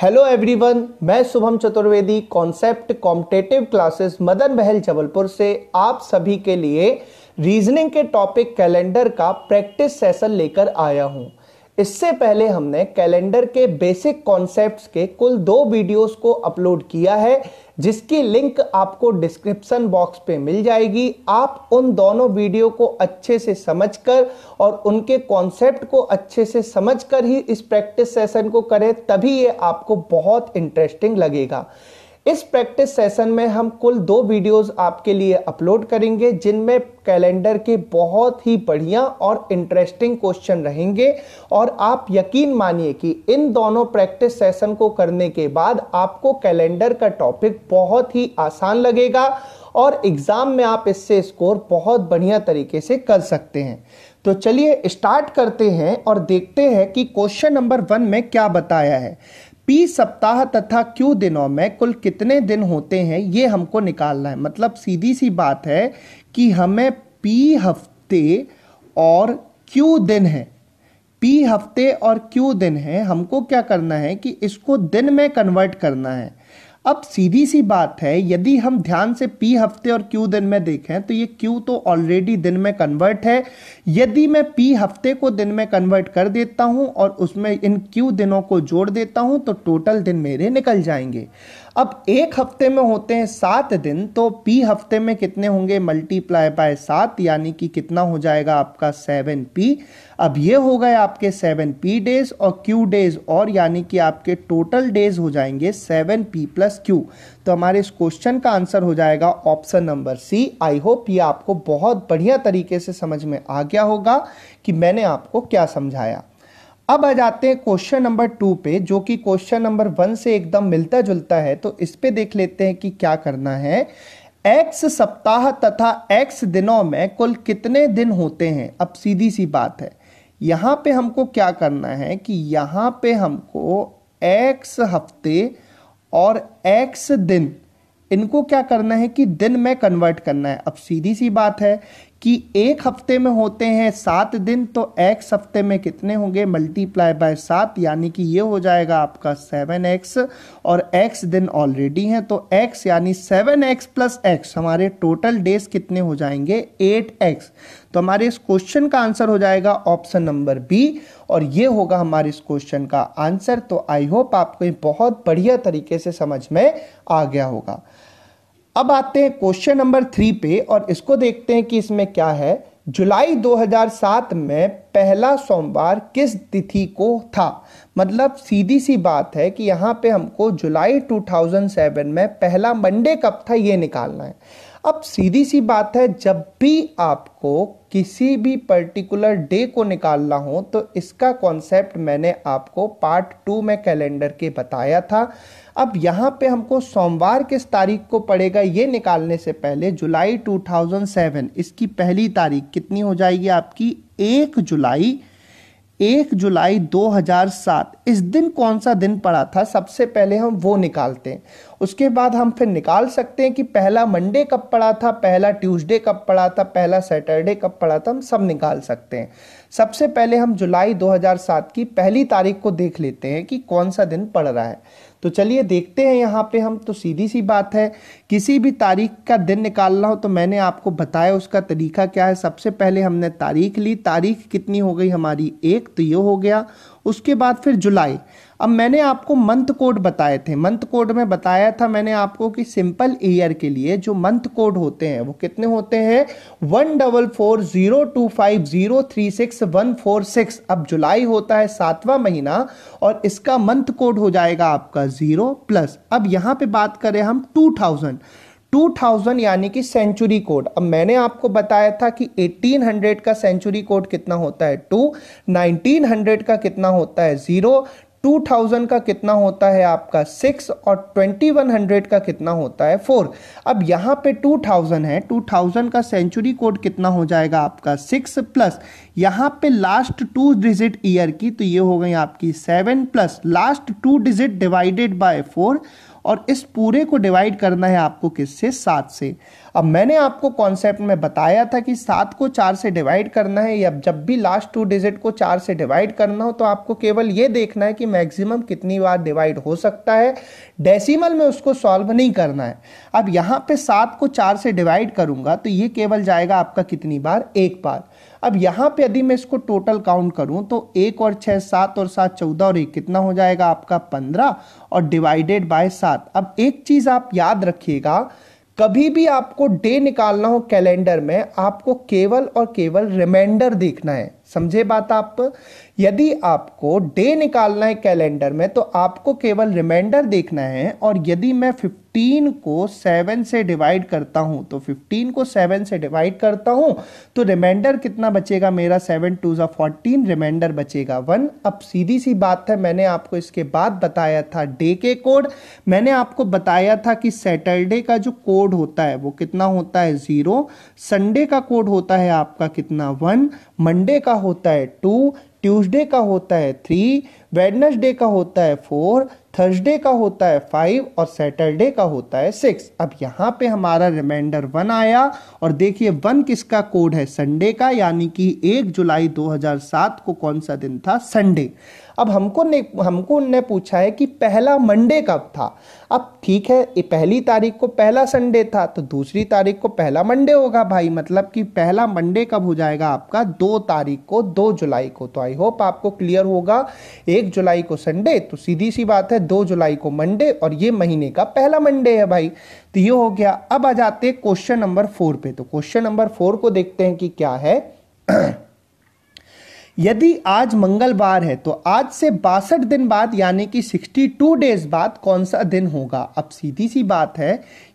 hello everyone मैं Shubham Chaturvedi concept competitive classes Madan Bahal Jabalpur से आप सभी के लिए रीजनिंग के टॉपिक कैलेंडर का प्रैक्टिस सेशन लेकर आया हूं इससे पहले हमने कैलेंडर के बेसिक कॉन्सेप्ट्स के कुल दो वीडियोस को अपलोड किया है जिसकी लिंक आपको डिस्क्रिप्शन बॉक्स पे मिल जाएगी आप उन दोनों वीडियो को अच्छे से समझकर और उनके कॉन्सेप्ट को अच्छे से समझकर ही इस प्रैक्टिस सेशन को करें तभी ये आपको बहुत इंटरेस्टिंग लगेगा इस प्रैक्टिस सेशन में हम कुल दो वीडियोस आपके लिए अपलोड करेंगे जिनमें कैलेंडर के बहुत ही बढ़िया और इंटरेस्टिंग क्वेश्चन रहेंगे और आप यकीन मानिए कि इन दोनों प्रैक्टिस सेशन को करने के बाद आपको कैलेंडर का टॉपिक बहुत ही आसान लगेगा और एग्ज़ाम में आप इससे स्कोर बहुत बढ़िया तरीके से कर सकते हैं तो चलिए स्टार्ट करते हैं और देखते हैं कि क्वेश्चन नंबर वन में क्या बताया है पी सप्ताह तथा क्यू दिनों में कुल कितने दिन होते हैं ये हमको निकालना है मतलब सीधी सी बात है कि हमें पी हफ्ते और क्यू दिन है पी हफ्ते और क्यू दिन है हमको क्या करना है कि इसको दिन में कन्वर्ट करना है अब सीधी सी बात है यदि हम ध्यान से पी हफ्ते और क्यू दिन में देखें तो ये क्यू तो ऑलरेडी दिन में कन्वर्ट है यदि मैं पी हफ्ते को दिन में कन्वर्ट कर देता हूं और उसमें इन क्यू दिनों को जोड़ देता हूं तो टोटल दिन मेरे निकल जाएंगे अब एक हफ्ते में होते हैं सात दिन तो पी हफ्ते में कितने होंगे मल्टीप्लाई बाय सात यानी कि कितना हो जाएगा आपका सेवन पी अब ये हो गए आपके सेवन पी डेज और क्यू डेज और यानी कि आपके टोटल डेज हो जाएंगे सेवन पी प्लस क्यू तो हमारे इस क्वेश्चन का आंसर हो जाएगा option number C I hope ये आपको बहुत बढ़िया तरीके से समझ में आ गया होगा कि मैंने आपको क्या समझाया अब आ जाते हैं क्वेश्चन नंबर टू पे जो कि क्वेश्चन नंबर वन से एकदम मिलता जुलता है तो इस पे देख लेते हैं कि क्या करना है एक्स सप्ताह तथा एक्स दिनों में कुल कितने दिन होते हैं अब सीधी सी बात है यहाँ पे हमको क्या करना है कि यहाँ पे हमको एक्स हफ्ते और एक्स दिन इनको क्या करना है कि दिन में कन्वर्ट करना है अब सीधी सी बात है कि एक हफ्ते में होते हैं सात दिन तो एक्स हफ्ते में कितने होंगे मल्टीप्लाई बाय सात यानी कि ये हो जाएगा आपका सेवन एक्स और एक्स दिन ऑलरेडी हैं तो एक्स यानी सेवन एक्स प्लस एक्स हमारे टोटल डेज कितने हो जाएंगे एट एक्स तो हमारे इस क्वेश्चन का आंसर हो जाएगा ऑप्शन नंबर बी और ये होगा हमारे इस क्वेश्चन का आंसर तो आई होप आपको बहुत बढ़िया तरीके से समझ में आ गया होगा अब आते हैं क्वेश्चन नंबर थ्री पे और इसको देखते हैं कि इसमें क्या है जुलाई 2007 में पहला सोमवार किस तिथि को था मतलब सीधी सी बात है कि यहाँ पे हमको जुलाई 2007 में पहला मंडे कब था ये निकालना है अब सीधी सी बात है जब भी आपको किसी भी पर्टिकुलर डे को निकालना हो तो इसका कॉन्सेप्ट मैंने आपको पार्ट टू में कैलेंडर के बताया था अब यहाँ पे हमको सोमवार किस तारीख को पड़ेगा ये निकालने से पहले जुलाई 2007 इसकी पहली तारीख कितनी हो जाएगी आपकी एक जुलाई एक जुलाई 2007 इस दिन कौन सा दिन पड़ा था सबसे पहले हम वो निकालते हैं उसके बाद हम फिर निकाल सकते हैं कि पहला मंडे कब पड़ा था पहला ट्यूसडे कब पड़ा था पहला सैटरडे कब पड़ा था हम सब निकाल सकते हैं सबसे पहले हम जुलाई 2007 की पहली तारीख को देख लेते हैं कि कौन सा दिन पड़ रहा है तो चलिए देखते हैं यहाँ पे हम तो सीधी सी बात है किसी भी तारीख का दिन निकालना हो तो मैंने आपको बताया उसका तरीका क्या है सबसे पहले हमने तारीख ली तारीख कितनी हो गई हमारी एक तो ये हो गया उसके बाद फिर जुलाई अब मैंने आपको मंथ कोड बताए थे मंथ कोड में बताया था मैंने आपको कि सिंपल ईयर के लिए जो मंथ कोड होते हैं वो कितने होते हैं one double four zero two five zero three six one four six अब जुलाई होता है सातवां महीना और इसका मंथ कोड हो जाएगा आपका जीरो प्लस अब यहाँ पे बात करें हम टू थाउजेंड 2000 यानी कि सेंचुरी कोड अब मैंने आपको बताया था कि 1800 का सेंचुरी कोड कितना होता है टू 1900 का कितना होता है जीरो टू थाउजेंड का कितना होता है आपका सिक्स और ट्वेंटी वन हंड्रेड का कितना होता है फोर अब यहाँ पे टू थाउजेंड है टू थाउजेंड का सेंचुरी कोड कितना हो जाएगा आपका सिक्स प्लस यहाँ पे लास्ट टू डिजिट ईयर की तो ये हो गई आपकी seven plus last two digit divided by four और इस पूरे को डिवाइड करना है आपको किससे सात से अब मैंने आपको कॉन्सेप्ट में बताया था कि सात को चार से डिवाइड करना है या जब भी लास्ट टू डिजिट को चार से डिवाइड करना हो तो आपको केवल ये देखना है कि मैक्सिमम कितनी बार डिवाइड हो सकता है डेसिमल में उसको सॉल्व नहीं करना है अब यहाँ पे सात को चार से डिवाइड करूंगा तो ये केवल जाएगा आपका कितनी बार एक बार अब यहाँ पे यदि मैं इसको टोटल काउंट करूँ तो एक और छः सात और सात चौदह और एक कितना हो जाएगा आपका पंद्रह और डिवाइडेड बाय सात अब एक चीज़ आप याद रखिएगा कभी भी आपको डे निकालना हो कैलेंडर में आपको केवल और केवल रिमाइंडर देखना है समझे बात आप यदि आपको डे निकालना है कैलेंडर में तो आपको केवल रिमाइंडर देखना है और यदि मैं फिफ्टी फिफ्टीन को सेवन से डिवाइड करता हूं तो फिफ्टीन को सेवन से डिवाइड करता हूं तो रिमाइंडर कितना बचेगा मेरा सेवन टू जो फोर्टीन रिमाइंडर बचेगा वन अब सीधी सी बात है मैंने आपको इसके बाद बताया था डे के कोड मैंने आपको बताया था कि सैटरडे का जो कोड होता है वो कितना होता है ज़ीरो संडे का कोड होता है आपका कितना वन मंडे का होता है टू ट्यूसडे का होता है थ्री वेडनेसडे का होता है फोर थर्सडे का होता है फाइव और सैटरडे का होता है सिक्स अब यहाँ पे हमारा रिमाइंडर वन आया और देखिए वन किसका कोड है संडे का यानी कि एक जुलाई 2007 को कौन सा दिन था संडे अब हमको ने हमको उनने पूछा है कि पहला मंडे कब था अब ठीक है पहली तारीख को पहला संडे था तो दूसरी तारीख को पहला मंडे होगा भाई मतलब कि पहला मंडे कब हो जाएगा आपका दो तारीख को दो जुलाई को तो आई होप आपको क्लियर होगा एक जुलाई को संडे तो सीधी सी बात है दो जुलाई को मंडे और ये महीने का पहला मंडे है भाई तो ये हो गया अब आ जाते हैं क्वेश्चन नंबर फोर पे तो क्वेश्चन नंबर फोर को देखते हैं कि क्या है यदि आज मंगलवार है तो आज से बासठ दिन बाद यानी कि 62 डेज बाद कौन सा दिन होगा अब सीधी सी बात है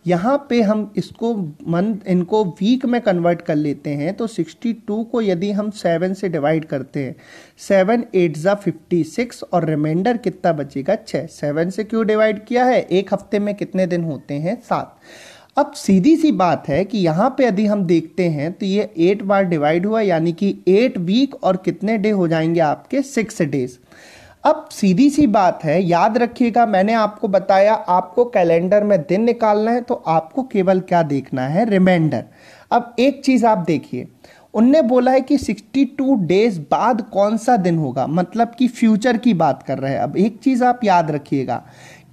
यहाँ पे हम इसको मंथ इनको वीक में कन्वर्ट कर लेते हैं तो 62 को यदि हम 7 से डिवाइड करते हैं 7 एट ज़ा फिफ्टी और रिमाइंडर कितना बचेगा छः 7 से क्यों डिवाइड किया है एक हफ्ते में कितने दिन होते हैं सात अब सीधी सी बात है कि यहाँ पे यदि हम देखते हैं तो ये एट बार डिवाइड हुआ यानी कि एट वीक और कितने डे हो जाएंगे आपके सिक्स डेज अब सीधी सी बात है याद रखिएगा मैंने आपको बताया आपको कैलेंडर में दिन निकालना है तो आपको केवल क्या देखना है रिमाइंडर अब एक चीज़ आप देखिए उनने बोला है कि 62 डेज बाद कौन सा दिन होगा मतलब कि फ्यूचर की बात कर रहे हैं अब एक चीज़ आप याद रखिएगा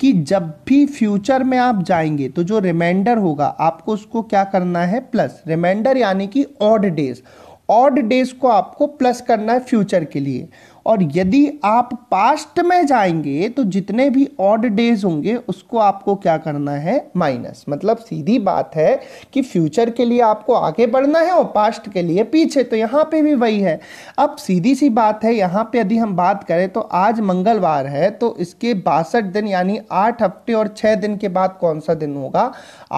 कि जब भी फ्यूचर में आप जाएंगे तो जो रिमाइंडर होगा आपको उसको क्या करना है प्लस रिमाइंडर यानी कि ऑड डेज ऑड डेज को आपको प्लस करना है फ्यूचर के लिए और यदि आप पास्ट में जाएंगे तो जितने भी ऑड डेज होंगे उसको आपको क्या करना है माइनस मतलब सीधी बात है कि फ्यूचर के लिए आपको आगे बढ़ना है और पास्ट के लिए पीछे तो यहाँ पे भी वही है अब सीधी सी बात है यहाँ पे यदि हम बात करें तो आज मंगलवार है तो इसके बासठ दिन यानी आठ हफ्ते और छः दिन के बाद कौन सा दिन होगा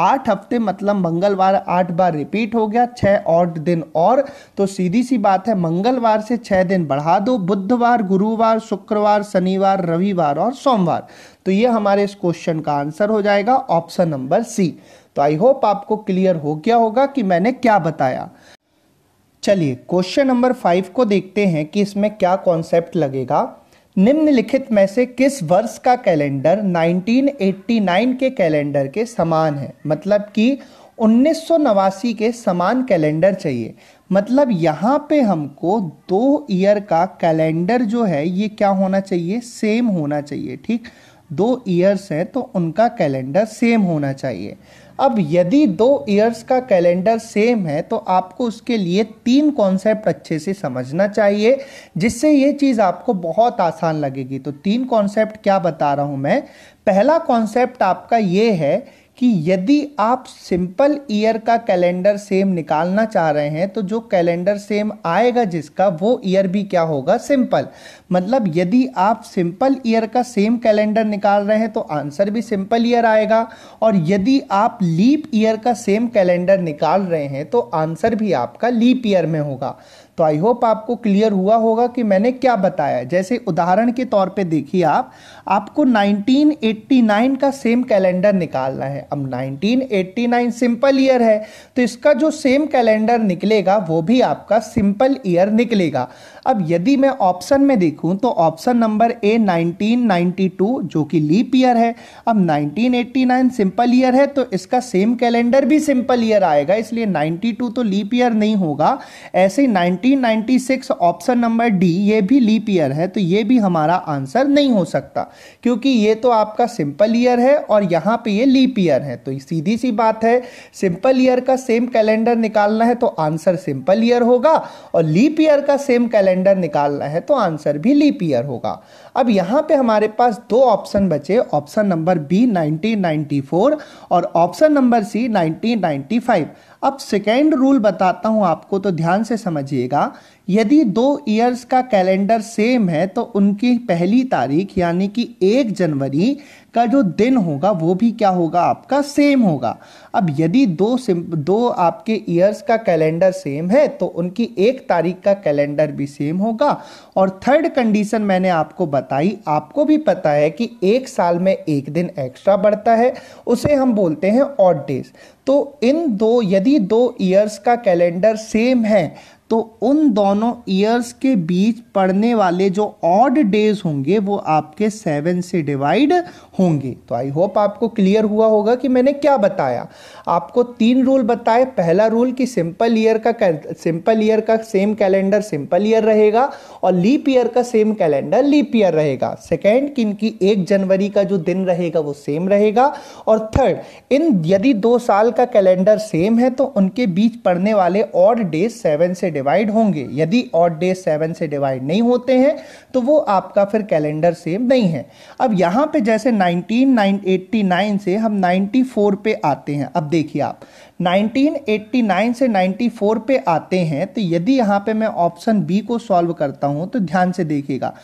आठ हफ्ते मतलब मंगलवार आठ बार रिपीट हो गया छः ऑड दिन और तो सीधी सी बात है मंगलवार से छः दिन बढ़ा दो बुधवार बुधवार गुरुवार शुक्रवार शनिवार रविवार और सोमवार तो ये हमारे इस क्वेश्चन का आंसर हो जाएगा ऑप्शन नंबर सी तो आई होप आपको क्लियर हो गया होगा कि मैंने क्या बताया चलिए क्वेश्चन नंबर फाइव को देखते हैं कि इसमें क्या कॉन्सेप्ट लगेगा निम्नलिखित में से किस वर्ष का कैलेंडर 1989 के कैलेंडर के समान है मतलब कि उन्नीस के समान कैलेंडर चाहिए मतलब यहाँ पे हमको दो ईयर का कैलेंडर जो है ये क्या होना चाहिए सेम होना चाहिए ठीक दो ईयर्स हैं तो उनका कैलेंडर सेम होना चाहिए अब यदि दो ईयर्स का कैलेंडर सेम है तो आपको उसके लिए तीन कॉन्सेप्ट अच्छे से समझना चाहिए जिससे ये चीज़ आपको बहुत आसान लगेगी तो तीन कॉन्सेप्ट क्या बता रहा हूँ मैं पहला कॉन्सेप्ट आपका ये है कि यदि आप सिंपल ईयर का कैलेंडर सेम निकालना चाह रहे हैं तो जो कैलेंडर सेम आएगा जिसका वो ईयर भी क्या होगा सिंपल मतलब यदि आप सिंपल ईयर का सेम कैलेंडर निकाल रहे हैं तो आंसर भी सिंपल ईयर आएगा और यदि आप लीप ईयर का सेम कैलेंडर निकाल रहे हैं तो आंसर भी आपका लीप ईयर में होगा तो आई होप आपको क्लियर हुआ होगा कि मैंने क्या बताया जैसे उदाहरण के तौर पे देखिए आप आपको 1989 का सेम कैलेंडर निकालना है अब 1989 सिंपल ईयर है तो इसका जो सेम कैलेंडर निकलेगा वो भी आपका सिंपल ईयर निकलेगा अब यदि मैं ऑप्शन में देखूं तो ऑप्शन नंबर ए 1992 जो कि लीप ईयर है अब 1989 सिंपल ईयर है तो इसका सेम कैलेंडर भी सिंपल ईयर आएगा इसलिए 92 तो लीप ईयर नहीं होगा ऐसे ही 1996 ऑप्शन नंबर डी ये भी लीप ईयर है तो ये भी हमारा आंसर नहीं हो सकता क्योंकि ये तो आपका सिंपल ईयर है और यहाँ पर ये लीप ईयर है तो सीधी सी बात है सिंपल ईयर का सेम कैलेंडर निकालना है तो आंसर सिंपल ईयर होगा और लीप ईयर का सेम कैलेंडर कैलेंडर निकालना है तो आंसर भी लीप ईयर होगा अब यहाँ पे हमारे पास दो ऑप्शन बचे ऑप्शन नंबर बी 1994 और ऑप्शन नंबर सी 1995 अब सेकेंड रूल बताता हूँ आपको तो ध्यान से समझिएगा यदि दो ईयर्स का कैलेंडर सेम है तो उनकी पहली तारीख यानी कि एक जनवरी का जो दिन होगा वो भी क्या होगा आपका सेम होगा अब यदि दो दो आपके ईयर्स का कैलेंडर सेम है तो उनकी एक तारीख का कैलेंडर भी सेम होगा और थर्ड कंडीशन मैंने आपको बताई आपको भी पता है कि एक साल में एक दिन एक्स्ट्रा बढ़ता है उसे हम बोलते हैं ऑड डेज तो इन दो यदि दो ईयर्स का कैलेंडर सेम है तो उन दोनों ईयर्स के बीच पड़ने वाले जो ऑड डेज होंगे वो आपके सेवन से डिवाइड होंगे तो आई होप आपको क्लियर हुआ होगा कि मैंने क्या बताया आपको तीन रूल बताए पहला रूल कि सिंपल ईयर का सिंपल ईयर का सेम कैलेंडर सिंपल ईयर रहेगा और लीप ईयर का सेम कैलेंडर लीप ईयर रहेगा सेकेंड कि इनकी एक जनवरी का जो दिन रहेगा वो सेम रहेगा और थर्ड इन यदि दो साल का कैलेंडर सेम है तो उनके बीच पड़ने वाले ऑड डे सेवन से डिवाइड होंगे यदि ऑड डे सेवन से डिवाइड नहीं होते हैं तो वो आपका फिर कैलेंडर सेम नहीं है अब यहाँ पे जैसे 1989 से हम 94 पे आते हैं अब देखिए आप 1989 से 94 पे आते हैं तो यदि यहाँ पे मैं ऑप्शन बी को सॉल्व करता हूँ तो ध्यान से देखिएगा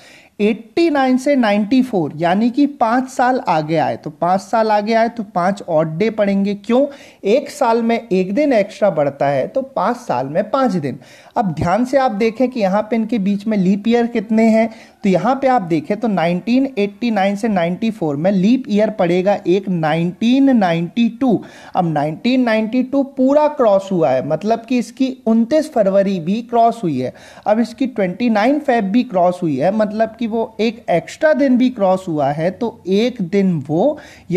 89 से 94 यानी कि पाँच साल आगे आए तो पाँच साल आगे आए तो पाँच ऑड डे पड़ेंगे क्यों एक साल में एक दिन एक्स्ट्रा बढ़ता है तो पाँच साल में पाँच दिन अब ध्यान से आप देखें कि यहाँ पे इनके बीच में लीप ईयर कितने हैं तो यहां पे आप देखें तो 1989 से 94 में लीप ईयर पड़ेगा एक 1992 अब 1992 पूरा क्रॉस हुआ है मतलब कि इसकी 29 फरवरी भी क्रॉस हुई है अब इसकी 29 फेब भी क्रॉस हुई है मतलब कि वो एक एक्स्ट्रा दिन भी क्रॉस हुआ है तो एक दिन वो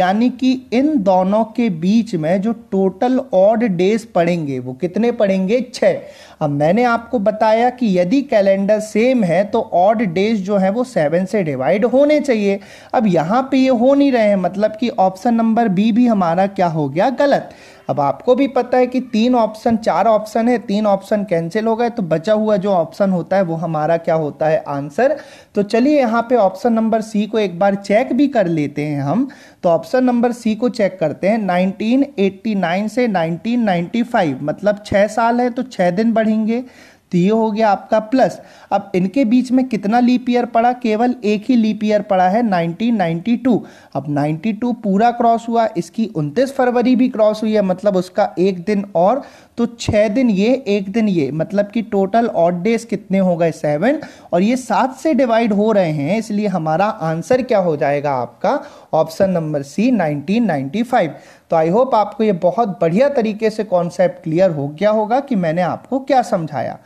यानी कि इन दोनों के बीच में जो टोटल ऑड डेज पड़ेंगे वो कितने पड़ेंगे छः अब मैंने आपको बताया कि यदि कैलेंडर सेम है तो ऑड डेज जो है वो सेवन से डिवाइड होने चाहिए अब यहाँ पे ये हो नहीं रहे हैं मतलब कि ऑप्शन नंबर बी भी हमारा क्या हो गया गलत अब आपको भी पता है कि तीन ऑप्शन चार ऑप्शन है तीन ऑप्शन कैंसिल हो गए तो बचा हुआ जो ऑप्शन होता है वो हमारा क्या होता है आंसर तो चलिए यहाँ पे ऑप्शन नंबर सी को एक बार चेक भी कर लेते हैं हम तो ऑप्शन नंबर सी को चेक करते हैं 1989 से 1995 मतलब छः साल है तो छः दिन बढ़ेंगे तो ये हो गया आपका प्लस अब इनके बीच में कितना लीप ईयर पड़ा केवल एक ही लीप ईयर पड़ा है 1992 अब 92 पूरा क्रॉस हुआ इसकी 29 फरवरी भी क्रॉस हुई है मतलब उसका एक दिन और तो छः दिन ये एक दिन ये मतलब कि टोटल ऑड डेज कितने हो गए सेवन और ये सात से डिवाइड हो रहे हैं इसलिए हमारा आंसर क्या हो जाएगा आपका ऑप्शन नंबर सी 1995 तो आई होप आपको ये बहुत बढ़िया तरीके से कॉन्सेप्ट क्लियर हो गया होगा कि मैंने आपको क्या समझाया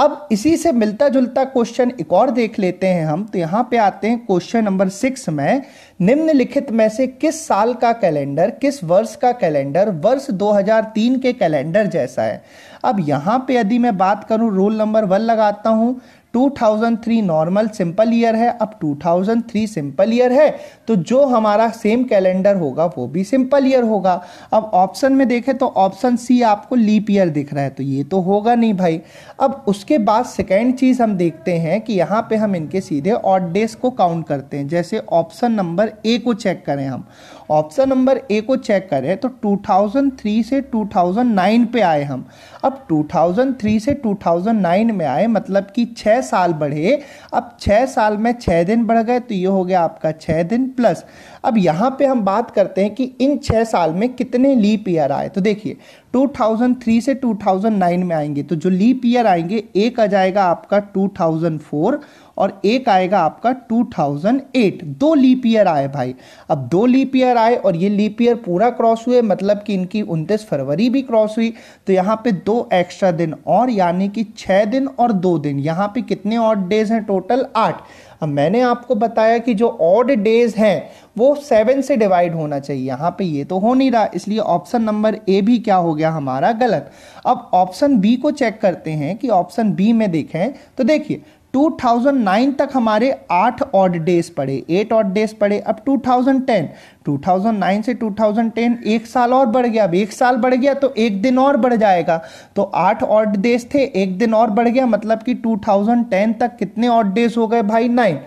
अब इसी से मिलता जुलता क्वेश्चन एक और देख लेते हैं हम तो यहां पे आते हैं क्वेश्चन नंबर सिक्स में निम्नलिखित में से किस साल का कैलेंडर किस वर्ष का कैलेंडर वर्ष 2003 के कैलेंडर जैसा है अब यहां पे यदि मैं बात करूं रोल नंबर वन लगाता हूं 2003 नॉर्मल सिंपल ईयर है अब 2003 सिंपल ईयर है तो जो हमारा सेम कैलेंडर होगा वो भी सिंपल ईयर होगा अब ऑप्शन में देखें तो ऑप्शन सी आपको लीप ईयर दिख रहा है तो ये तो होगा नहीं भाई अब उसके बाद सेकेंड चीज़ हम देखते हैं कि यहाँ पे हम इनके सीधे ऑड डेज को काउंट करते हैं जैसे ऑप्शन नंबर ए को चेक करें हम ऑप्शन नंबर ए को चेक करें तो 2003 से 2009 पे आए हम अब 2003 से 2009 में आए मतलब कि छः साल बढ़े अब छः साल में छः दिन बढ़ गए तो ये हो गया आपका छः दिन प्लस अब यहाँ पे हम बात करते हैं कि इन छः साल में कितने लीप ईयर आए तो देखिए 2003 से 2009 में आएंगे तो जो लीप ईयर आएंगे एक आ जाएगा आपका 2004 और एक आएगा आपका 2008 दो लीप ईयर आए भाई अब दो लीप ईयर आए और ये लीप ईयर पूरा क्रॉस हुए मतलब कि इनकी उनतीस फरवरी भी क्रॉस हुई तो यहाँ पे दो एक्स्ट्रा दिन और यानी कि छः दिन और दो दिन यहाँ पे कितने और डेज हैं टोटल आठ अब मैंने आपको बताया कि जो ऑड डेज हैं वो सेवन से डिवाइड होना चाहिए यहाँ पे ये तो हो नहीं रहा इसलिए ऑप्शन नंबर ए भी क्या हो गया हमारा गलत अब ऑप्शन बी को चेक करते हैं कि ऑप्शन बी में देखें तो देखिए 2009 तक हमारे आठ ऑड डेज पड़े एट ऑड डेज पड़े अब 2010 2009 से 2010 एक साल और बढ़ गया अब एक साल बढ़ गया तो एक दिन और बढ़ जाएगा तो आठ ऑड डेज थे एक दिन और बढ़ गया मतलब कि 2010 तक कितने ऑड डेज हो गए भाई नाइन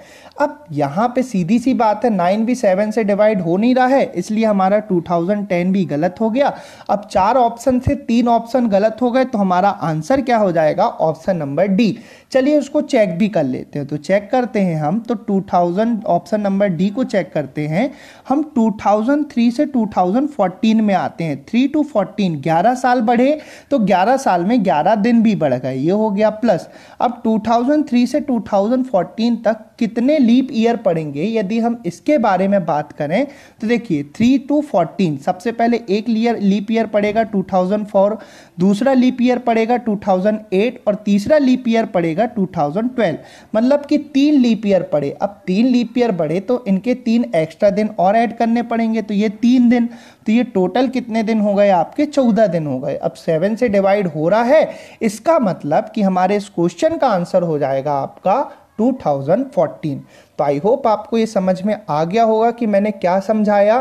अब यहाँ पे सीधी सी बात है नाइन भी सेवन से डिवाइड हो नहीं रहा है इसलिए हमारा टू थाउजेंड टेन भी गलत हो गया अब चार ऑप्शन से तीन ऑप्शन गलत हो गए तो हमारा आंसर क्या हो जाएगा ऑप्शन नंबर डी चलिए उसको चेक भी कर लेते हैं तो चेक करते हैं हम तो two thousand option number D को चेक करते हैं हम 2003 से 2014 में आते हैं थ्री टू 14 ग्यारह साल बढ़े तो ग्यारह साल में ग्यारह दिन भी बढ़ गए ये हो गया प्लस अब 2003 से 2014 तक कितने लीप ईयर पड़ेंगे यदि हम इसके बारे में बात करें तो देखिए थ्री टू फोर्टीन सबसे पहले एक लीप ईयर पड़ेगा 2004 दूसरा लीप ईयर पड़ेगा 2008 और तीसरा लीप ईयर पड़ेगा 2012 मतलब कि तीन लीप ईयर पड़े अब तीन लीप ईयर बढ़े तो इनके तीन एक्स्ट्रा दिन और ऐड करने पड़ेंगे तो ये तीन दिन तो ये टोटल कितने दिन हो गए आपके चौदह दिन हो गए अब सेवन से डिवाइड हो रहा है इसका मतलब कि हमारे इस क्वेश्चन का आंसर हो जाएगा आपका 2014 तो आई होप आपको ये समझ में आ गया होगा कि मैंने क्या समझाया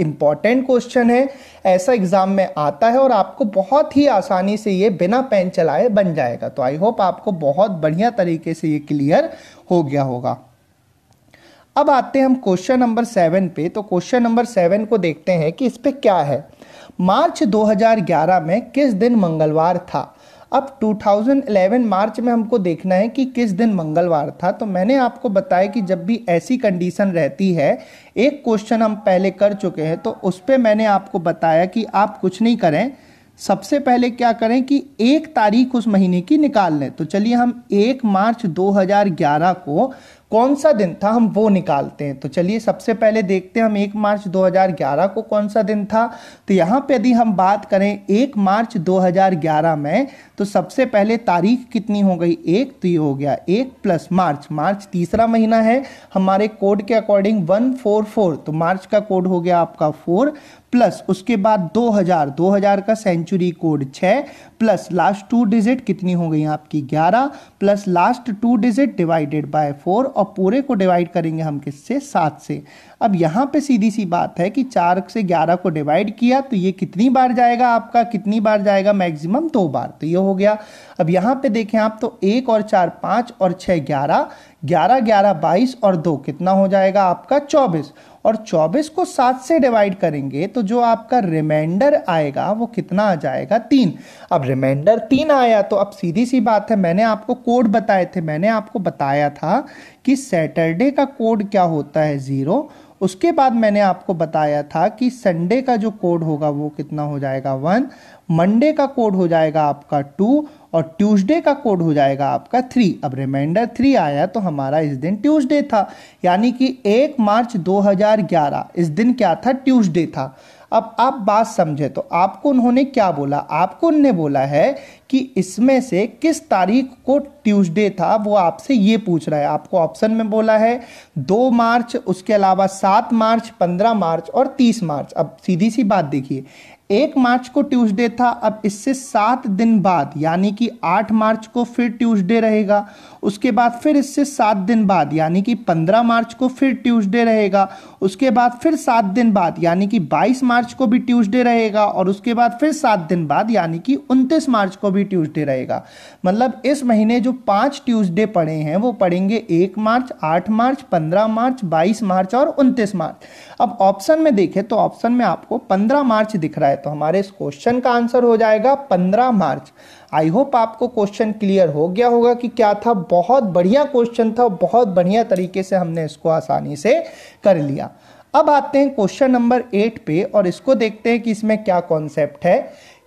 इम्पॉर्टेंट क्वेश्चन है ऐसा एग्जाम में आता है और आपको बहुत ही आसानी से ये बिना पेन चलाए बन जाएगा तो आई होप आपको बहुत बढ़िया तरीके से ये क्लियर हो गया होगा अब आते हैं हम क्वेश्चन नंबर सेवन पे तो क्वेश्चन नंबर सेवन को देखते हैं कि इस पर क्या है मार्च 2011 में किस दिन मंगलवार था अब 2011 मार्च में हमको देखना है कि किस दिन मंगलवार था तो मैंने आपको बताया कि जब भी ऐसी कंडीशन रहती है एक क्वेश्चन हम पहले कर चुके हैं तो उस पर मैंने आपको बताया कि आप कुछ नहीं करें सबसे पहले क्या करें कि एक तारीख उस महीने की निकाल लें तो चलिए हम एक मार्च 2011 को कौन सा दिन था हम वो निकालते हैं तो चलिए सबसे पहले देखते हैं हम एक मार्च 2011 को कौन सा दिन था तो यहाँ पे यदि हम बात करें एक मार्च 2011 में तो सबसे पहले तारीख कितनी हो गई एक तो ये हो गया एक प्लस मार्च मार्च तीसरा महीना है हमारे कोड के अकॉर्डिंग वन फोर फोर तो मार्च का कोड हो गया आपका फोर प्लस उसके बाद 2000 2000 का century code 6 plus last two digit कितनी हो गई आपकी 11 plus last two digit divided by 4 और पूरे को डिवाइड करेंगे हम किससे सात से अब यहाँ पे सीधी सी बात है कि चार से ग्यारह को डिवाइड किया तो ये कितनी बार जाएगा आपका कितनी बार जाएगा मैक्सिमम दो बार तो ये हो गया अब यहाँ पे देखें आप तो एक और चार पाँच और छः ग्यारह ग्यारह ग्यारह बाईस और दो कितना हो जाएगा आपका चौबीस और 24 को 7 से डिवाइड करेंगे तो जो आपका रिमाइंडर आएगा वो कितना आ जाएगा तीन अब रिमाइंडर तीन आया तो अब सीधी सी बात है मैंने आपको कोड बताए थे मैंने आपको बताया था कि सैटरडे का कोड क्या होता है ज़ीरो उसके बाद मैंने आपको बताया था कि संडे का जो कोड होगा वो कितना हो जाएगा वन मंडे का कोड हो जाएगा आपका टू और ट्यूसडे का कोड हो जाएगा आपका थ्री अब रिमाइंडर थ्री आया तो हमारा इस दिन ट्यूसडे था यानी कि एक मार्च 2011 इस दिन क्या था ट्यूसडे था अब आप बात समझे तो आपको उन्होंने क्या बोला आपको उनने बोला है कि इसमें से किस तारीख को ट्यूसडे था वो आपसे ये पूछ रहा है आपको ऑप्शन में बोला है दो मार्च उसके अलावा सात मार्च पंद्रह मार्च और तीस मार्च अब सीधी सी बात देखिए एक मार्च को ट्यूसडे था अब इससे सात दिन बाद यानी कि आठ मार्च को फिर ट्यूसडे रहेगा उसके बाद फिर इससे सात दिन बाद यानी कि पंद्रह मार्च को फिर ट्यूसडे रहेगा उसके बाद फिर सात दिन बाद यानी कि बाईस मार्च को भी ट्यूसडे रहेगा और उसके बाद फिर सात दिन बाद यानी कि उनतीस मार्च को भी ट्यूसडे रहेगा मतलब इस महीने जो पाँच ट्यूसडे पड़े हैं वो पड़ेंगे एक मार्च आठ मार्च पंद्रह मार्च बाईस मार्च और उनतीस मार्च अब ऑप्शन में देखें तो ऑप्शन में आपको पंद्रह मार्च दिख रहा है तो हमारे इस क्वेश्चन का आंसर हो जाएगा पंद्रह मार्च आई होप आपको क्वेश्चन क्लियर हो गया होगा कि क्या था बहुत बढ़िया क्वेश्चन था बहुत बढ़िया तरीके से हमने इसको आसानी से कर लिया अब आते हैं क्वेश्चन नंबर एट पे और इसको देखते हैं कि इसमें क्या कॉन्सेप्ट है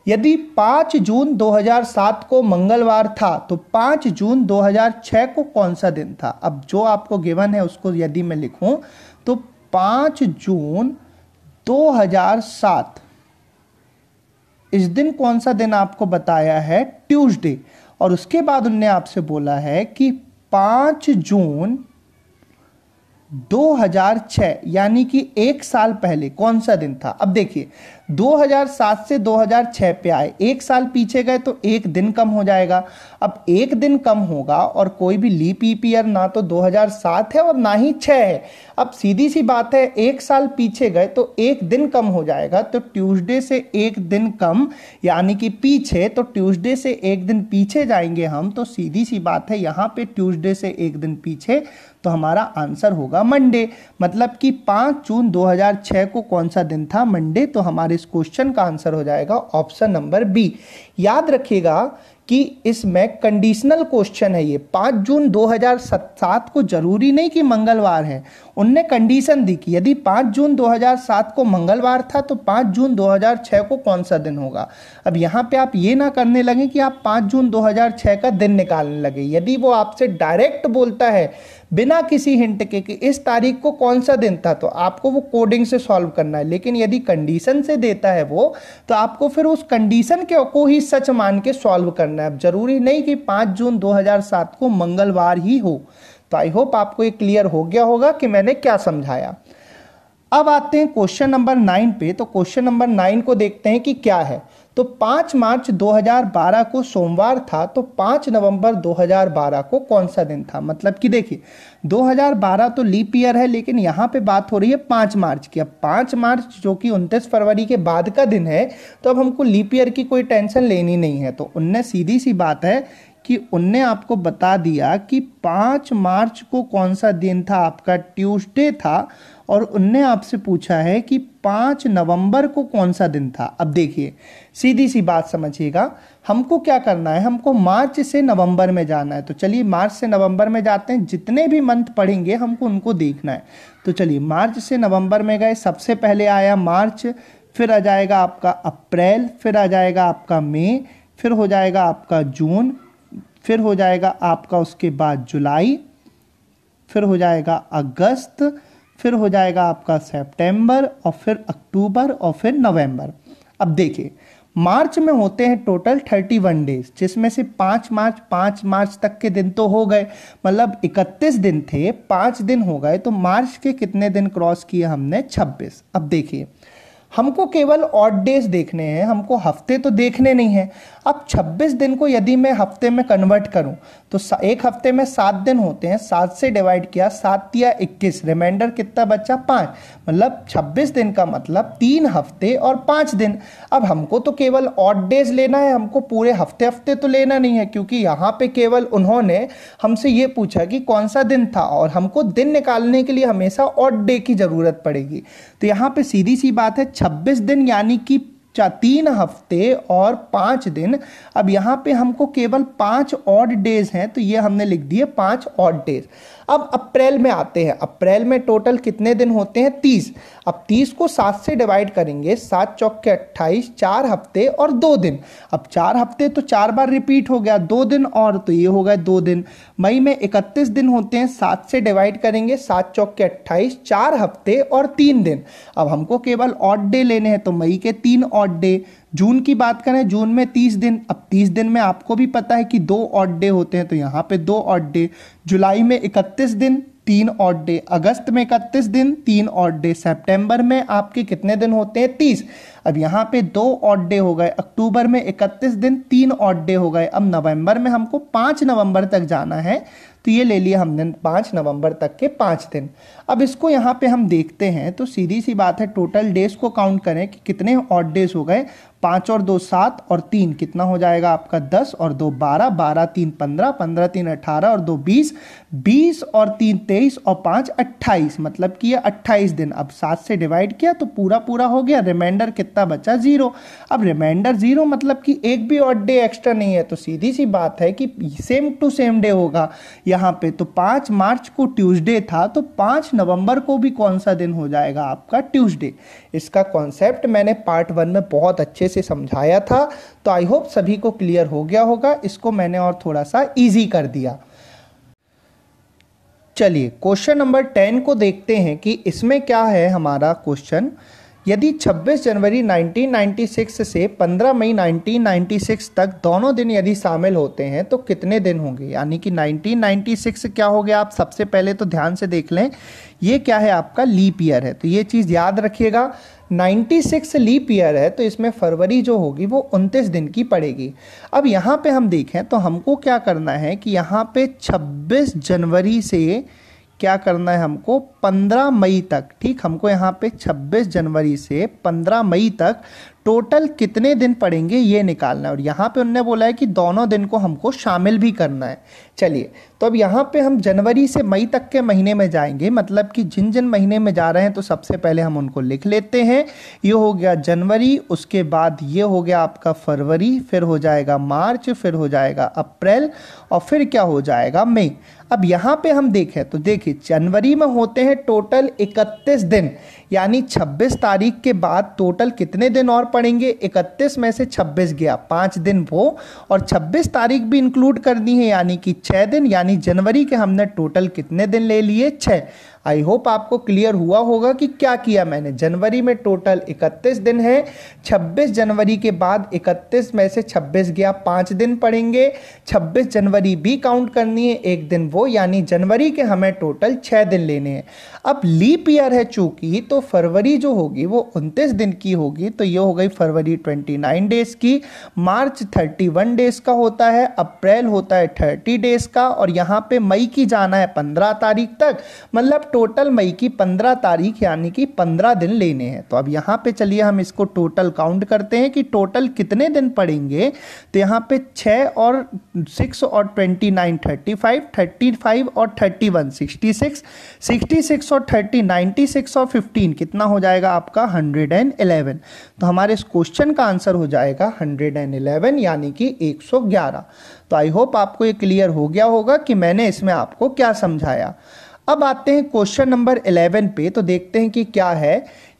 यदि 5 जून 2007 को मंगलवार था तो 5 जून 2006 को कौन सा दिन था अब जो आपको गिवन है उसको यदि मैं लिखूं तो 5 जून 2007 इस दिन कौन सा दिन आपको बताया है ट्यूसडे और उसके बाद उनने आपसे बोला है कि पाँच जून 2006 यानी कि एक साल पहले कौन सा दिन था अब देखिए 2007 से 2006 पे आए एक साल पीछे गए तो एक दिन कम हो जाएगा अब एक दिन कम होगा और कोई भी लीप ईप ईयर ना तो 2007 है और ना ही 6 है अब सीधी सी बात है एक साल पीछे गए तो एक दिन कम हो जाएगा तो ट्यूसडे से एक दिन कम यानी कि पीछे तो ट्यूसडे से एक दिन पीछे जाएंगे हम तो सीधी सी बात है यहाँ पे ट्यूसडे से एक दिन पीछे तो हमारा आंसर होगा मंडे मतलब कि पाँच जून 2006 को कौन सा दिन था मंडे तो हमारे इस क्वेश्चन का आंसर हो जाएगा ऑप्शन नंबर बी याद रखिएगा कि इसमें कंडीशनल क्वेश्चन है ये पाँच जून 2007 को जरूरी नहीं कि मंगलवार है उनने कंडीशन दी कि यदि पाँच जून 2007 को मंगलवार था तो पाँच जून 2006 को कौन सा दिन होगा अब यहाँ पे आप ये ना करने लगे कि आप पाँच जून 2006 का दिन निकालने लगे यदि वो आपसे डायरेक्ट बोलता है बिना किसी हिंट के कि इस तारीख को कौन सा दिन था तो आपको वो कोडिंग से सॉल्व करना है लेकिन यदि कंडीशन से देता है वो तो आपको फिर उस कंडीशन के को ही सच मान के सॉल्व करना है अब जरूरी नहीं कि पाँच जून दो को मंगलवार ही हो तो आई होप आपको ये क्लियर हो गया होगा कि मैंने क्या समझाया अब आते हैं क्वेश्चन नंबर नाइन पे तो क्वेश्चन नंबर नाइन को देखते हैं कि क्या है तो 5 मार्च 2012 को सोमवार था तो 5 नवंबर 2012 को कौन सा दिन था मतलब कि देखिए 2012 तो लीप ईयर है लेकिन यहाँ पे बात हो रही है 5 मार्च की अब 5 मार्च जो कि 29 फरवरी के बाद का दिन है तो अब हमको लीप ईयर की कोई टेंशन लेनी नहीं है तो उनने सीधी सी बात है कि उनने आपको बता दिया कि 5 मार्च को कौन सा दिन था आपका ट्यूसडे था और उनने आपसे पूछा है कि 5 नवंबर को कौन सा दिन था अब देखिए सीधी सी बात समझिएगा हमको क्या करना है हमको मार्च से नवंबर में जाना है तो चलिए मार्च से नवंबर में जाते हैं जितने भी मंथ पढ़ेंगे हमको उनको देखना है तो चलिए मार्च से नवंबर में गए सबसे पहले आया मार्च फिर आ जाएगा आपका अप्रैल फिर आ जाएगा आपका मई फिर हो जाएगा आपका जून फिर हो जाएगा आपका उसके बाद जुलाई फिर हो जाएगा अगस्त फिर हो जाएगा आपका सितंबर और फिर अक्टूबर और फिर नवंबर अब देखिए मार्च में होते हैं टोटल थर्टी वन डेज जिसमें से पाँच मार्च पाँच मार्च तक के दिन तो हो गए मतलब इकतीस दिन थे पाँच दिन हो गए तो मार्च के कितने दिन क्रॉस किए हमने छब्बीस अब देखिए हमको केवल ऑड डेज देखने हैं हमको हफ्ते तो देखने नहीं हैं अब 26 दिन को यदि मैं हफ्ते में कन्वर्ट करूं तो एक हफ्ते में सात दिन होते हैं सात से डिवाइड किया सात या इक्कीस रिमाइंडर कितना बचा पाँच मतलब 26 दिन का मतलब तीन हफ्ते और पाँच दिन अब हमको तो केवल ऑड डेज लेना है हमको पूरे हफ्ते हफ्ते तो लेना नहीं है क्योंकि यहाँ पे केवल उन्होंने हमसे ये पूछा कि कौन सा दिन था और हमको दिन निकालने के लिए हमेशा ऑड डे की ज़रूरत पड़ेगी तो यहाँ पे सीधी सी बात है 26 दिन यानी कि तीन हफ्ते और पाँच दिन अब यहाँ पे हमको केवल पाँच ऑड डेज हैं तो ये हमने लिख दिए पाँच ऑड डेज अब अप्रैल में आते हैं अप्रैल में टोटल कितने दिन होते हैं तीस अब तीस को सात से डिवाइड करेंगे सात चौक के अट्ठाईस चार हफ्ते और दो दिन अब चार हफ्ते तो चार बार रिपीट हो गया दो दिन और तो ये हो गए दो दिन मई में इकतीस दिन होते हैं सात से डिवाइड करेंगे सात चौक के अट्ठाईस चार हफ्ते और तीन दिन अब हमको केवल ऑड डे लेने हैं तो मई के तीन ऑड डे जून की बात करें जून में तीस दिन अब तीस दिन में आपको भी पता है कि दो ऑड डे होते हैं तो यहाँ पे दो ऑड डे जुलाई में इकतीस दिन तीन ऑड डे अगस्त में इकतीस दिन तीन ऑड डे सितंबर में आपके कितने दिन होते हैं तीस अब यहाँ पे दो ऑड डे हो गए अक्टूबर में इकतीस दिन तीन ऑड डे हो गए अब नवंबर में हमको पाँच नवंबर तक जाना है तो ये ले लिया हमने पाँच नवंबर तक के पाँच दिन अब इसको यहाँ पे हम देखते हैं तो सीधी सी बात है टोटल डेज को काउंट करें कि कितने ऑड डेज हो गए पाँच और दो सात और तीन कितना हो जाएगा आपका दस और दो बारह बारह तीन पंद्रह पंद्रह तीन अट्ठारह और दो बीस बीस और तीन तेईस और पाँच अट्ठाईस मतलब कि ये अट्ठाईस दिन अब सात से डिवाइड किया तो पूरा पूरा हो गया रिमाइंडर कितना बचा जीरो अब रिमाइंडर जीरो मतलब कि एक भी और डे एक्स्ट्रा नहीं है तो सीधी सी बात है कि सेम टू सेम डे होगा यहाँ पे तो पाँच मार्च को ट्यूजडे था तो पाँच नवंबर को भी कौन सा दिन हो जाएगा आपका ट्यूसडे इसका कॉन्सेप्ट मैंने पार्ट वन में बहुत अच्छे से समझाया था तो आई होप सभी को क्लियर हो गया होगा इसको मैंने और थोड़ा सा ईजी कर दिया चलिए क्वेश्चन नंबर टेन को देखते हैं कि इसमें क्या है हमारा क्वेश्चन यदि 26 जनवरी 1996 से 15 मई 1996 तक दोनों दिन यदि शामिल होते हैं तो कितने दिन होंगे यानी कि 1996 क्या हो गया आप सबसे पहले तो ध्यान से देख लें ये क्या है आपका लीप ईयर है तो ये चीज़ याद रखिएगा 96 लीप ईयर है तो इसमें फरवरी जो होगी वो 29 दिन की पड़ेगी अब यहाँ पे हम देखें तो हमको क्या करना है कि यहाँ पे 26 जनवरी से क्या करना है हमको 15 मई तक ठीक हमको यहाँ पे 26 जनवरी से 15 मई तक टोटल कितने दिन पड़ेंगे ये निकालना है और यहाँ पे उनने बोला है कि दोनों दिन को हमको शामिल भी करना है चलिए तो अब यहाँ पे हम जनवरी से मई तक के महीने में जाएंगे मतलब कि जिन जिन महीने में जा रहे हैं तो सबसे पहले हम उनको लिख लेते हैं ये हो गया जनवरी उसके बाद ये हो गया आपका फरवरी फिर हो जाएगा मार्च फिर हो जाएगा अप्रैल और फिर क्या हो जाएगा मई अब यहाँ पे हम देखें तो देखिए जनवरी में होते हैं टोटल 31 दिन यानी 26 तारीख के बाद टोटल कितने दिन और पड़ेंगे 31 में से 26 गया पाँच दिन वो और 26 तारीख भी इंक्लूड करनी है यानी कि छः दिन यानी जनवरी के हमने टोटल कितने दिन ले लिए छः आई होप आपको क्लियर हुआ होगा कि क्या किया मैंने जनवरी में टोटल 31 दिन है 26 जनवरी के बाद 31 में से 26 गया पाँच दिन पड़ेंगे 26 जनवरी भी काउंट करनी है एक दिन वो यानी जनवरी के हमें टोटल छः दिन लेने हैं अब लीप ईयर है चूंकि तो फरवरी जो होगी वो उनतीस दिन की होगी तो ये हो गई फरवरी ट्वेंटी डेज की मार्च थर्टी डेज का होता है अप्रैल होता है थर्टी डेज का और यहाँ पे मई की जाना है पंद्रह तारीख तक मतलब टोटल मई की पंद्रह तारीख यानी कि पंद्रह दिन लेने हैं तो अब यहाँ पे चलिए हम इसको टोटल काउंट करते हैं कि टोटल कितने दिन पड़ेंगे तो यहाँ पे छः और सिक्स और twenty nine thirty five thirty five और thirty one sixty six sixty six और थर्टी नाइन्टी सिक्स और फिफ्टीन कितना हो जाएगा आपका हंड्रेड एंड एलेवन तो हमारे इस क्वेश्चन का आंसर हो जाएगा हंड्रेड एंड एलेवन यानी कि एक सौ ग्यारह तो आई होप आपको ये क्लियर हो गया होगा कि मैंने इसमें आपको क्या समझाया अब आते हैं क्वेश्चन नंबर 11 पे तो देखते हैं कि क्या है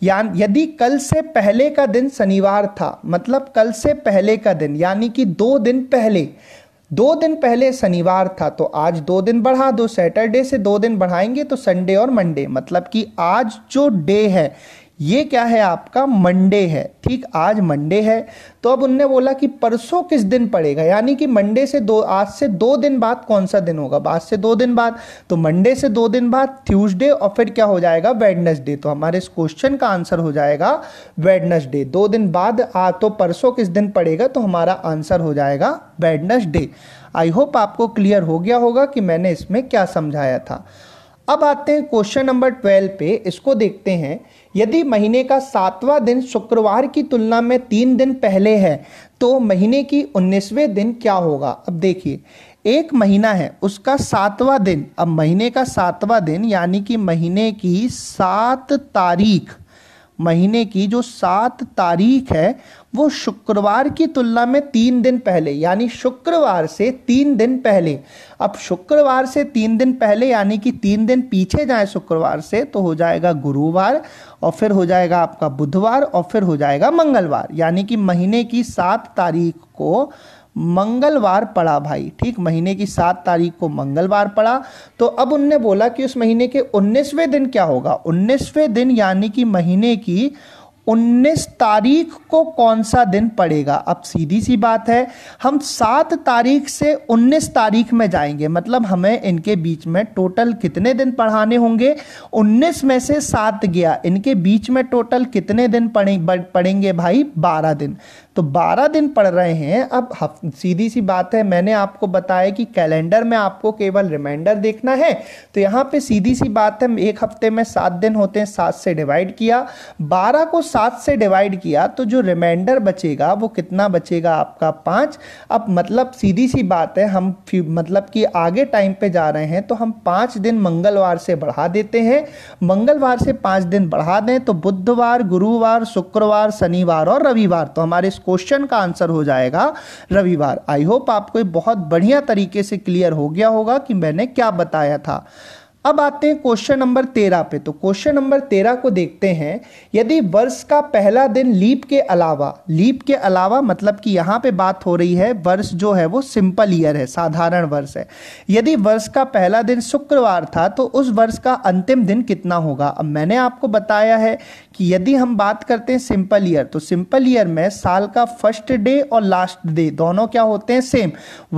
या यदि कल से पहले का दिन शनिवार था मतलब कल से पहले का दिन यानी कि दो दिन पहले दो दिन पहले शनिवार था तो आज दो दिन बढ़ा दो सैटरडे से दो दिन बढ़ाएंगे तो संडे और मंडे मतलब कि आज जो डे है ये क्या है आपका मंडे है ठीक आज मंडे है तो अब उनने बोला कि परसों किस दिन पड़ेगा यानी कि मंडे से दो आज से दो दिन बाद कौन सा दिन होगा आज से दो दिन बाद तो मंडे से दो दिन बाद ट्यूसडे और फिर क्या हो जाएगा वेडनेसडे तो हमारे इस क्वेश्चन का आंसर हो जाएगा वेडनेसडे दो दिन बाद आ तो परसों किस दिन पड़ेगा तो हमारा आंसर हो जाएगा वेडनेसडे आई होप आपको क्लियर हो गया होगा कि मैंने इसमें क्या समझाया था अब आते हैं क्वेश्चन नंबर ट्वेल्व पे इसको देखते हैं यदि महीने का सातवां दिन शुक्रवार की तुलना में तीन दिन पहले है तो महीने की उन्नीसवें दिन क्या होगा अब देखिए एक महीना है उसका सातवां दिन अब महीने का सातवां दिन यानी कि महीने की सात तारीख महीने की जो सात तारीख है वो शुक्रवार की तुलना में तीन दिन पहले यानी शुक्रवार से तीन दिन पहले अब शुक्रवार से तीन दिन पहले यानी कि तीन दिन पीछे जाए शुक्रवार से तो हो जाएगा गुरुवार और फिर हो जाएगा आपका बुधवार और फिर हो जाएगा मंगलवार यानी कि महीने की सात तारीख को मंगलवार पड़ा भाई ठीक महीने की सात तारीख को मंगलवार पड़ा तो अब उनने बोला कि उस महीने के उन्नीसवें दिन क्या होगा उन्नीसवें दिन यानी कि महीने की 19 तारीख को कौन सा दिन पड़ेगा अब सीधी सी बात है हम 7 तारीख से 19 तारीख में जाएंगे मतलब हमें इनके बीच में टोटल कितने दिन पढ़ाने होंगे 19 में से 7 गया इनके बीच में टोटल कितने दिन पढ़े पढ़ेंगे भाई 12 दिन तो 12 दिन पढ़ रहे हैं अब सीधी सी बात है मैंने आपको बताया कि कैलेंडर में आपको केवल रिमाइंडर देखना है तो यहाँ पे सीधी सी बात है एक हफ्ते में सात दिन होते हैं सात से डिवाइड किया बारह को सात सात से डिवाइड किया तो जो रिमाइंडर बचेगा वो कितना बचेगा आपका पाँच अब मतलब सीधी सी बात है हम मतलब कि आगे टाइम पे जा रहे हैं तो हम पाँच दिन मंगलवार से बढ़ा देते हैं मंगलवार से पाँच दिन बढ़ा दें तो बुधवार गुरुवार शुक्रवार शनिवार और रविवार तो हमारे इस क्वेश्चन का आंसर हो जाएगा रविवार आई होप आपको बहुत बढ़िया तरीके से क्लियर हो गया होगा कि मैंने क्या बताया था अब आते हैं क्वेश्चन नंबर तेरह पे तो क्वेश्चन नंबर तेरह को देखते हैं यदि वर्ष का पहला दिन लीप के अलावा लीप के अलावा मतलब कि यहाँ पे बात हो रही है वर्ष जो है वो सिंपल ईयर है साधारण वर्ष है यदि वर्ष का पहला दिन शुक्रवार था तो उस वर्ष का अंतिम दिन कितना होगा अब मैंने आपको बताया है कि यदि हम बात करते हैं सिंपल ईयर तो सिंपल ईयर में साल का फर्स्ट डे और लास्ट डे दोनों क्या होते हैं सेम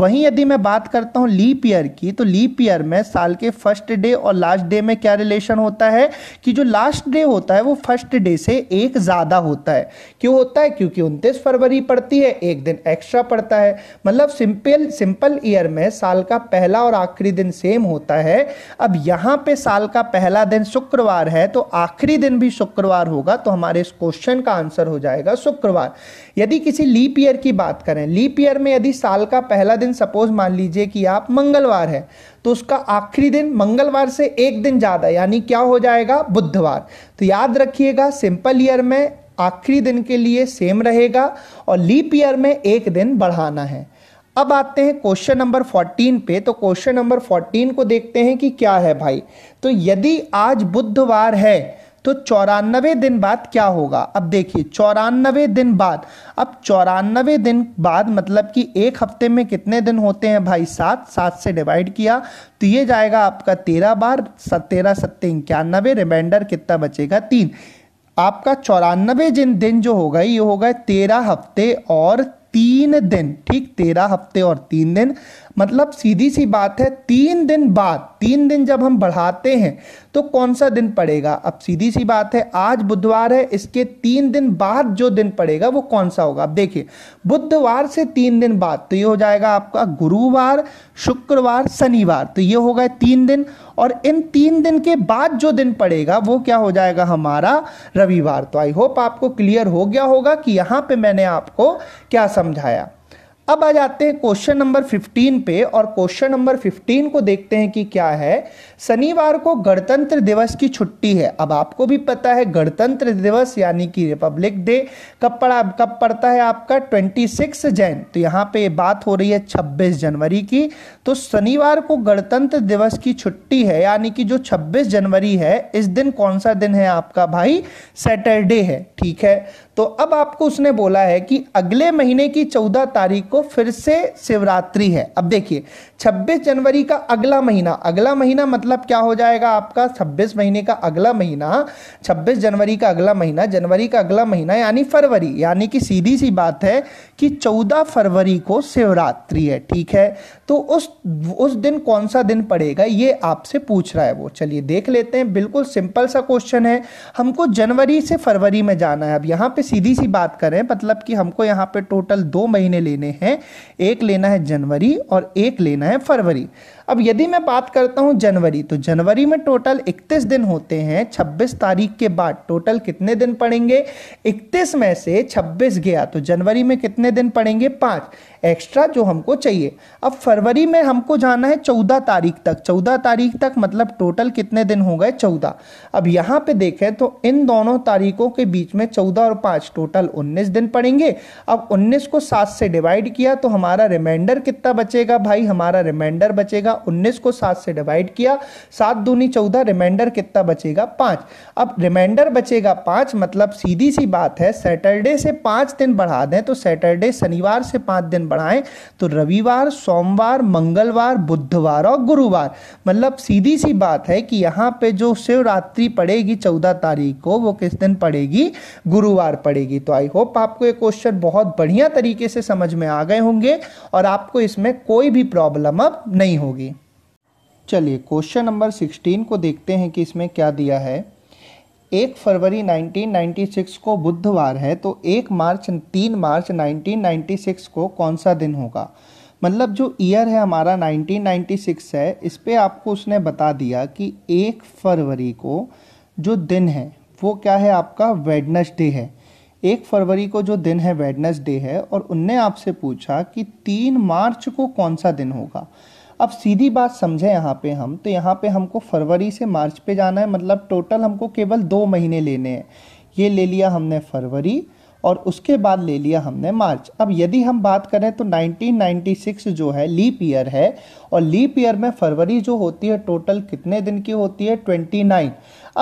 वहीं यदि मैं बात करता हूँ लीप ईयर की तो लीप ईयर में साल के फर्स्ट डे और लास्ट डे में क्या रिलेशन होता है कि जो लास्ट डे होता है वो फर्स्ट डे से एक ज़्यादा होता है क्यों होता है क्योंकि उनतीस फरवरी पड़ती है एक दिन एक्स्ट्रा पड़ता है मतलब सिंपल सिंपल ईयर में साल का पहला और आखिरी दिन सेम होता है अब यहाँ पे साल का पहला दिन शुक्रवार है तो आखिरी दिन भी शुक्रवार होगा तो हमारे इस क्वेश्चन का आंसर हो जाएगा शुक्रवार यदि किसी लीप ईयर की बात करें लीप ईयर में यदि साल का पहला दिन सपोज मान लीजिए कि आप मंगलवार है तो उसका आखिरी दिन मंगलवार से एक दिन ज़्यादा यानी क्या हो जाएगा बुधवार तो याद रखिएगा सिंपल ईयर में आखिरी दिन के लिए सेम रहेगा और लीप ईयर में एक दिन बढ़ाना है अब आते हैं क्वेश्चन नंबर 14 पे तो क्वेश्चन नंबर 14 को देखते हैं कि क्या है भाई तो यदि आज बुधवार है तो चौरानवे दिन बाद क्या होगा अब देखिए चौरानवे दिन बाद अब चौरानवे दिन बाद मतलब कि एक हफ्ते में कितने दिन होते हैं भाई सात सात से डिवाइड किया तो ये जाएगा आपका तेरह बार तेरह सत्ते इक्यानवे रिमाइंडर कितना बचेगा तीन आपका चौरानवे जिन दिन जो होगा ये होगा तेरह हफ्ते और तीन दिन ठीक तेरह हफ्ते और तीन दिन मतलब सीधी सी बात है तीन दिन बाद तीन दिन जब हम बढ़ाते हैं तो कौन सा दिन पड़ेगा अब सीधी सी बात है आज बुधवार है इसके तीन दिन बाद जो दिन पड़ेगा वो कौन सा होगा अब देखिए बुधवार से तीन दिन बाद तो ये हो जाएगा आपका गुरुवार शुक्रवार शनिवार तो ये होगा तीन दिन और इन तीन दिन के बाद जो दिन पड़ेगा वो क्या हो जाएगा हमारा रविवार तो आई होप आपको क्लियर हो गया होगा कि यहाँ पे मैंने आपको क्या समझाया अब आ जाते हैं क्वेश्चन नंबर 15 पे और क्वेश्चन नंबर 15 को देखते हैं कि क्या है शनिवार को गणतंत्र दिवस की छुट्टी है अब आपको भी पता है गणतंत्र दिवस यानी कि रिपब्लिक डे कब पड़ा कब पड़ता है आपका 26 सिक्स जैन तो यहाँ पे बात हो रही है 26 जनवरी की तो शनिवार को गणतंत्र दिवस की छुट्टी है यानी कि जो 26 जनवरी है इस दिन कौन सा दिन है आपका भाई सैटरडे है ठीक है तो अब आपको उसने बोला है कि अगले महीने की चौदह तारीख को फिर से शिवरात्रि है अब देखिए छब्बीस जनवरी का अगला महीना अगला महीना मतलब क्या हो जाएगा आपका छब्बीस महीने का अगला महीना छब्बीस जनवरी का अगला महीना जनवरी का अगला महीना यानी फरवरी यानी कि सीधी सी बात है कि चौदह फरवरी को शिवरात्रि है ठीक है तो उस उस दिन कौन सा दिन पड़ेगा ये आपसे पूछ रहा है वो चलिए देख लेते हैं बिल्कुल सिंपल सा क्वेश्चन है हमको जनवरी से फरवरी में जाना है अब यहाँ पे पे सीधी सी बात करें मतलब कि हमको यहाँ पे टोटल दो महीने लेने हैं एक लेना है जनवरी और एक लेना है फरवरी अब यदि मैं बात करता हूँ जनवरी तो जनवरी में टोटल 31 दिन होते हैं 26 तारीख के बाद टोटल कितने दिन पड़ेंगे 31 में से 26 गया तो जनवरी में कितने दिन पड़ेंगे पाँच एक्स्ट्रा जो हमको चाहिए अब फरवरी में हमको जाना है 14 तारीख तक 14 तारीख तक मतलब टोटल कितने दिन हो गए 14 अब यहाँ पे देखें तो इन दोनों तारीखों के बीच में 14 और 5 टोटल 19 दिन पड़ेंगे अब 19 को 7 से डिवाइड किया तो हमारा रिमाइंडर कितना बचेगा भाई हमारा रिमाइंडर बचेगा उन्नीस को सात से डिवाइड किया सात दूनी चौदह रिमाइंडर कितना बचेगा पाँच अब रिमाइंडर बचेगा पाँच मतलब सीधी सी बात है सैटरडे से पाँच दिन बढ़ा दें तो सैटरडे शनिवार से पाँच दिन बढ़ाएं तो रविवार सोमवार मंगलवार बुधवार और गुरुवार मतलब सीधी सी बात है कि यहाँ पे जो शिवरात्रि पड़ेगी चौदह तारीख को वो किस दिन पड़ेगी गुरुवार पड़ेगी तो आई होप आपको ये क्वेश्चन बहुत बढ़िया तरीके से समझ में आ गए होंगे और आपको इसमें कोई भी प्रॉब्लम अब नहीं होगी चलिए क्वेश्चन नंबर सिक्सटीन को देखते हैं कि इसमें क्या दिया है एक फरवरी 1996 को बुधवार है तो एक मार्च तीन मार्च 1996 को कौन सा दिन होगा मतलब जो ईयर है हमारा 1996 है इस पर आपको उसने बता दिया कि एक फरवरी को जो दिन है वो क्या है आपका वेडनेसडे है एक फरवरी को जो दिन है वेडनेसडे है और उनने आपसे पूछा कि तीन मार्च को कौन सा दिन होगा अब सीधी बात समझें यहाँ पे हम तो यहाँ पे हमको फरवरी से मार्च पे जाना है मतलब टोटल हमको केवल दो महीने लेने हैं ये ले लिया हमने फरवरी और उसके बाद ले लिया हमने मार्च अब यदि हम बात करें तो 1996 जो है लीप ईयर है और लीप ईयर में फरवरी जो होती है टोटल कितने दिन की होती है 29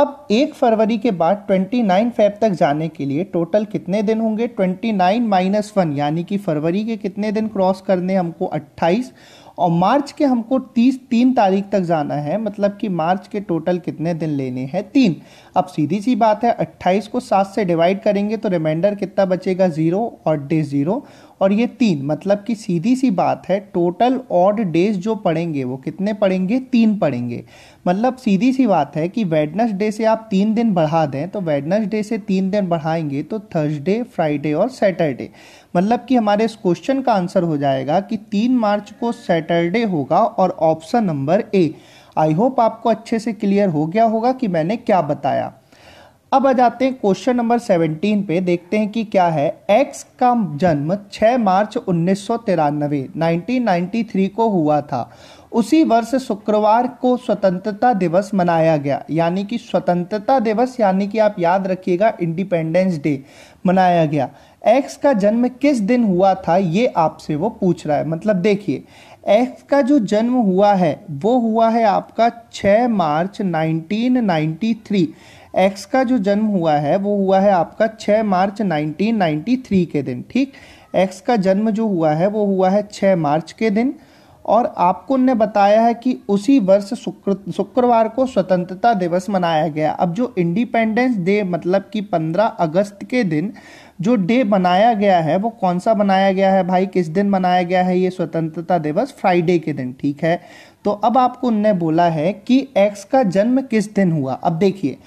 अब एक फरवरी के बाद 29 फेब तक जाने के लिए टोटल कितने दिन होंगे 29 नाइन माइनस वन यानी कि फरवरी के कितने दिन क्रॉस करने हमको 28 और मार्च के हमको तीस तीन तारीख तक जाना है मतलब कि मार्च के टोटल कितने दिन लेने हैं तीन अब सीधी सी बात है अट्ठाईस को सात से डिवाइड करेंगे तो रिमाइंडर कितना बचेगा ज़ीरो और डे ज़ीरो और ये तीन मतलब कि सीधी सी बात है टोटल ऑड डेज जो पढ़ेंगे वो कितने पड़ेंगे तीन पड़ेंगे मतलब सीधी सी बात है कि वेडनसडे से आप तीन दिन बढ़ा दें तो वेडनसडे से तीन दिन बढ़ाएंगे तो थर्सडे फ्राइडे और सैटरडे मतलब कि हमारे इस क्वेश्चन का आंसर हो जाएगा कि तीन मार्च को सैटरडे होगा और option number A I hope आपको अच्छे से क्लियर हो गया होगा कि मैंने क्या बताया अब आ जाते हैं क्वेश्चन नंबर 17 पे देखते हैं कि क्या है एक्स का जन्म 6 मार्च उन्नीस सौ तिरानवे को हुआ था उसी वर्ष शुक्रवार को स्वतंत्रता दिवस मनाया गया यानी कि स्वतंत्रता दिवस यानी कि आप याद रखिएगा इंडिपेंडेंस डे मनाया गया एक्स का जन्म किस दिन हुआ था ये आपसे वो पूछ रहा है मतलब देखिए एक्स का जो जन्म हुआ है वो हुआ है आपका 6 मार्च 1993 एक्स का जो जन्म हुआ है वो हुआ है आपका 6 मार्च 1993 के दिन ठीक एक्स का जन्म जो हुआ है वो हुआ है 6 मार्च के दिन और आपको ने बताया है कि उसी वर्ष शुक्र शुक्रवार को स्वतंत्रता दिवस मनाया गया अब जो इंडिपेंडेंस डे मतलब कि 15 अगस्त के दिन जो डे मनाया गया है वो कौन सा मनाया गया है भाई किस दिन मनाया गया है ये स्वतंत्रता दिवस फ्राइडे के दिन ठीक है तो अब आपको उनने बोला है कि एक्स का जन्म किस दिन हुआ अब देखिए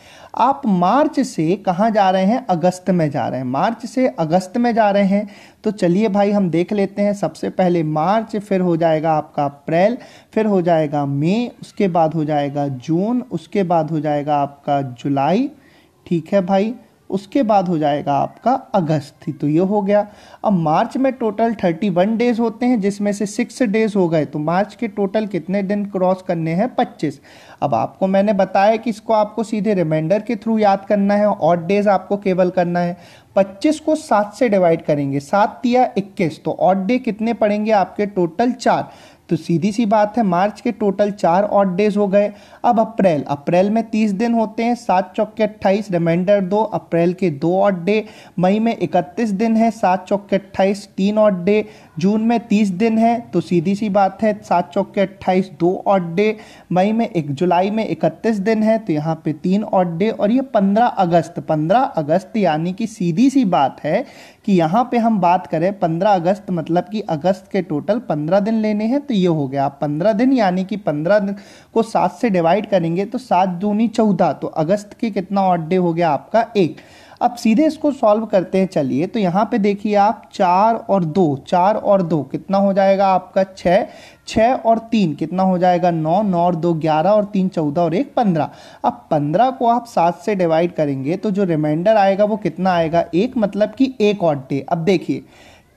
आप मार्च से कहाँ जा रहे हैं अगस्त में जा रहे हैं मार्च से अगस्त में जा रहे हैं तो चलिए भाई हम देख लेते हैं सबसे पहले मार्च फिर हो जाएगा आपका अप्रैल फिर हो जाएगा मई उसके बाद हो जाएगा जून उसके बाद हो जाएगा आपका जुलाई ठीक है भाई उसके बाद हो जाएगा आपका अगस्त तो ये हो गया अब मार्च में टोटल थर्टी वन डेज होते हैं जिसमें से सिक्स डेज हो गए तो मार्च के टोटल कितने दिन क्रॉस करने हैं पच्चीस अब आपको मैंने बताया कि इसको आपको सीधे रिमाइंडर के थ्रू याद करना है और डेज आपको केवल करना है पच्चीस को सात से डिवाइड करेंगे सात या इक्कीस तो ऑड डे कितने पड़ेंगे आपके टोटल चार तो सीधी सी बात है मार्च के टोटल चार ऑड डेज हो गए अब अप्रैल अप्रैल में तीस दिन होते हैं सात चौके अट्ठाईस रिमाइंडर दो अप्रैल के दो ऑड डे मई में इकतीस दिन है सात चौके अट्ठाईस तीन ऑड डे जून में तीस दिन है तो सीधी सी बात है सात चौके अट्ठाईस दो ऑड डे मई में एक जुलाई में इकतीस दिन है तो यहाँ पे तीन ऑड डे और ये पंद्रह अगस्त पंद्रह अगस्त यानी कि सीधी सी बात है कि यहाँ पे हम बात करें पंद्रह अगस्त मतलब कि अगस्त के टोटल पंद्रह दिन लेने हैं तो ये हो गया आप पंद्रह दिन यानी कि पंद्रह दिन को सात से डिवाइड करेंगे तो सात दूनी चौदह तो अगस्त के कितना ऑट डे हो गया आपका एक अब सीधे इसको सॉल्व करते हैं चलिए तो यहाँ पे देखिए आप चार और दो चार और दो कितना हो जाएगा आपका छः छः और तीन कितना हो जाएगा नौ नौ और दो ग्यारह और तीन चौदह और एक पंद्रह अब पंद्रह को आप सात से डिवाइड करेंगे तो जो रिमाइंडर आएगा वो कितना आएगा एक मतलब कि एक और डे अब देखिए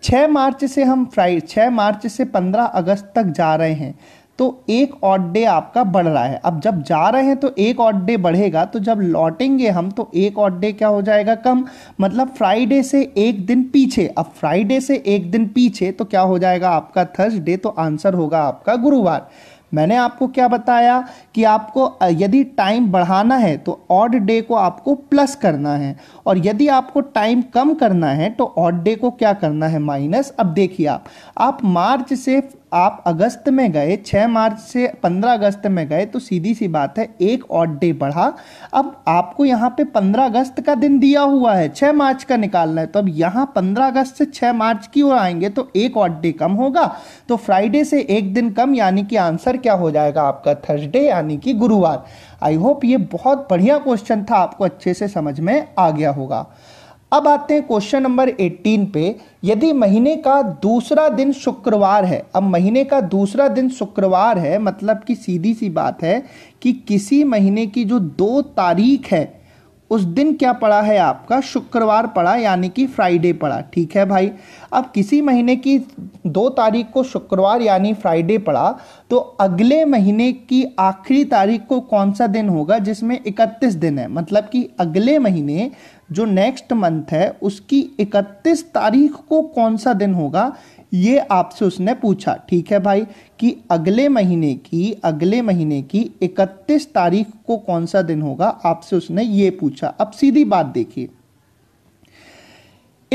छः मार्च से हम फ्राइड छः मार्च से पंद्रह अगस्त तक जा रहे हैं तो एक ऑड डे आपका बढ़ रहा है अब जब जा रहे हैं तो एक ऑड डे बढ़ेगा तो जब लौटेंगे हम तो एक ऑड डे क्या हो जाएगा कम मतलब फ्राइडे से एक दिन पीछे अब फ्राइडे से एक दिन पीछे तो क्या हो जाएगा आपका थर्सडे तो आंसर होगा आपका गुरुवार मैंने आपको क्या बताया कि आपको यदि टाइम बढ़ाना है तो ऑड डे को आपको प्लस करना है और यदि आपको टाइम कम करना है तो ऑड डे को क्या करना है माइनस अब देखिए आप आप मार्च से आप अगस्त में गए 6 मार्च से 15 अगस्त में गए तो सीधी सी बात है एक और डे बढ़ा अब आपको यहाँ पे 15 अगस्त का दिन दिया हुआ है 6 मार्च का निकालना है तो अब यहाँ 15 अगस्त से 6 मार्च की ओर आएंगे तो एक और डे कम होगा तो फ्राइडे से एक दिन कम यानी कि आंसर क्या हो जाएगा आपका थर्सडे यानी कि गुरुवार आई होप ये बहुत बढ़िया क्वेश्चन था आपको अच्छे से समझ में आ गया होगा अब आते हैं क्वेश्चन नंबर 18 पे यदि महीने का दूसरा दिन शुक्रवार है अब महीने का दूसरा दिन शुक्रवार है मतलब कि सीधी सी बात है कि किसी महीने की जो दो तारीख है उस दिन क्या पड़ा है आपका शुक्रवार पड़ा यानी कि फ्राइडे पड़ा ठीक है भाई अब किसी महीने की दो तारीख को शुक्रवार यानी फ्राइडे पड़ा तो अगले महीने की आखिरी तारीख को कौन सा दिन होगा जिसमें इकतीस दिन है मतलब कि अगले महीने जो नेक्स्ट मंथ है उसकी 31 तारीख को कौन सा दिन होगा ये आपसे उसने पूछा ठीक है भाई कि अगले महीने की अगले महीने की 31 तारीख को कौन सा दिन होगा आपसे उसने ये पूछा अब सीधी बात देखिए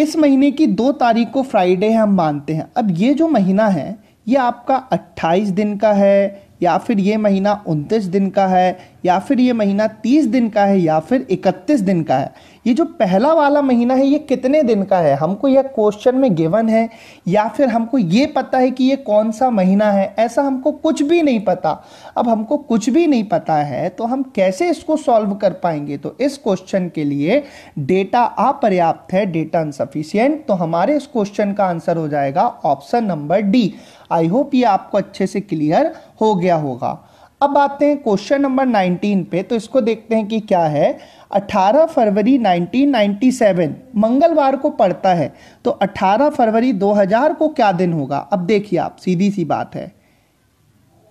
इस महीने की दो तारीख को फ्राइडे हम मानते हैं अब ये जो महीना है ये आपका 28 दिन का है या फिर ये महीना उनतीस दिन का है या फिर ये महीना तीस दिन का है या फिर इकतीस दिन का है ये जो पहला वाला महीना है ये कितने दिन का है हमको यह क्वेश्चन में गिवन है या फिर हमको ये पता है कि ये कौन सा महीना है ऐसा हमको कुछ भी नहीं पता अब हमको कुछ भी नहीं पता है तो हम कैसे इसको सॉल्व कर पाएंगे तो इस क्वेश्चन के लिए डेटा अपर्याप्त है डेटा इनसफिशियंट तो हमारे इस क्वेश्चन का आंसर हो जाएगा option number D I hope ये आपको अच्छे से क्लियर हो गया होगा अब आते हैं क्वेश्चन नंबर 19 पे तो इसको देखते हैं कि क्या है 18 फरवरी 1997 मंगलवार को पड़ता है तो 18 फरवरी 2000 को क्या दिन होगा अब देखिए आप सीधी सी बात है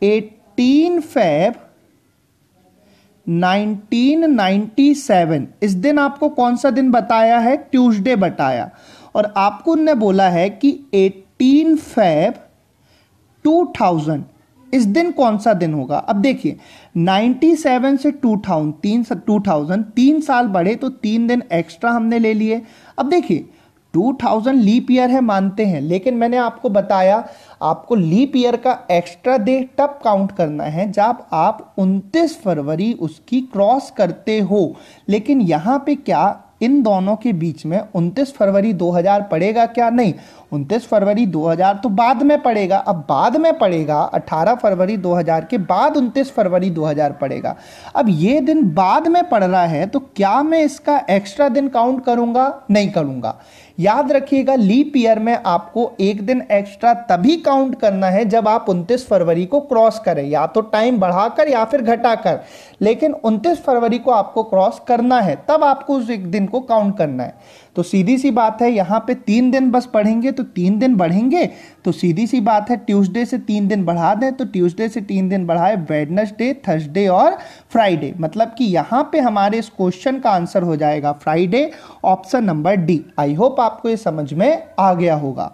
18 फेब 1997 इस दिन आपको कौन सा दिन बताया है ट्यूसडे बताया और आपको उनने बोला है कि 18 फेब 2000 इस दिन कौन सा दिन होगा अब देखिए 97 से 2000 तीन टू थाउजेंड तीन साल बढ़े तो तीन दिन एक्स्ट्रा हमने ले लिए अब देखिए 2000 लीप ईयर है मानते हैं लेकिन मैंने आपको बताया आपको लीप ईयर का एक्स्ट्रा डे तब काउंट करना है जब आप 29 फरवरी उसकी क्रॉस करते हो लेकिन यहाँ पे क्या इन दोनों के बीच में 29 फरवरी 2000 पड़ेगा क्या नहीं 29 फरवरी 2000 तो बाद में पड़ेगा अब बाद में पड़ेगा 18 फरवरी 2000 के बाद 29 फरवरी 2000 पड़ेगा अब ये दिन बाद में पड़ रहा है तो क्या मैं इसका एक्स्ट्रा दिन काउंट करूंगा नहीं करूंगा याद रखिएगा लीप ईयर में आपको एक दिन एक्स्ट्रा तभी काउंट करना है जब आप 29 फरवरी को क्रॉस करें या तो टाइम बढ़ाकर या फिर घटाकर लेकिन 29 फरवरी को आपको क्रॉस करना है तब आपको उस एक दिन को काउंट करना है तो सीधी सी बात है यहाँ पे तीन दिन बस पढ़ेंगे तो तीन दिन बढ़ेंगे तो सीधी सी बात है ट्यूसडे से तीन दिन बढ़ा दें तो ट्यूसडे से तीन दिन बढ़ाए वेडनसडे थर्सडे और फ्राइडे मतलब कि यहाँ पे हमारे इस क्वेश्चन का आंसर हो जाएगा Friday option number D I hope आपको ये समझ में आ गया होगा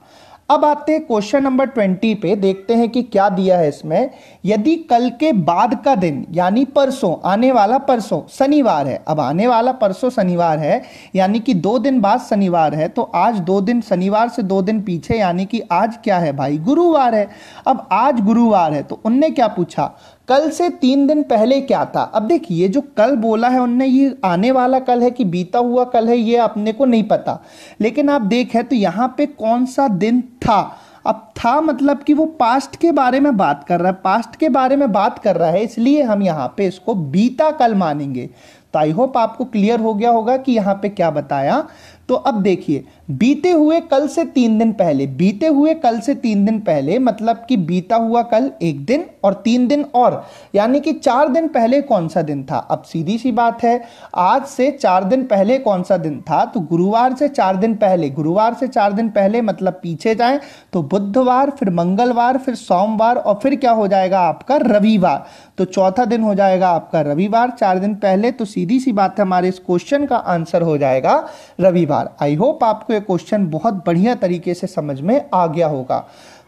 अब आते हैं क्वेश्चन नंबर ट्वेंटी पे देखते हैं कि क्या दिया है इसमें यदि कल के बाद का दिन यानी परसों आने वाला परसों शनिवार है अब आने वाला परसों शनिवार है यानी कि दो दिन बाद शनिवार है तो आज दो दिन शनिवार से दो दिन पीछे यानी कि आज क्या है भाई गुरुवार है अब आज गुरुवार है तो उनने क्या पूछा कल से तीन दिन पहले क्या था अब देखिए जो कल बोला है उनने ये आने वाला कल है कि बीता हुआ कल है ये अपने को नहीं पता लेकिन आप देखें तो यहाँ पे कौन सा दिन था अब था मतलब कि वो पास्ट के बारे में बात कर रहा है पास्ट के बारे में बात कर रहा है इसलिए हम यहाँ पे इसको बीता कल मानेंगे तो आई होप आपको क्लियर हो गया होगा कि यहाँ पे क्या बताया तो अब देखिए बीते हुए कल से तीन दिन पहले बीते हुए कल से तीन दिन पहले मतलब कि बीता हुआ कल एक दिन और तीन दिन और यानी कि चार दिन पहले कौन सा दिन था अब सीधी सी बात है आज से चार दिन पहले कौन सा दिन था तो गुरुवार से चार दिन पहले गुरुवार से चार दिन पहले मतलब पीछे जाएं तो बुधवार फिर मंगलवार फिर सोमवार और फिर क्या हो जाएगा आपका रविवार तो चौथा दिन हो जाएगा आपका रविवार चार दिन पहले तो सीधी सी बात है हमारे इस क्वेश्चन का आंसर हो जाएगा रविवार आई होप आपको ये क्वेश्चन बहुत बढ़िया तरीके से समझ में आ गया होगा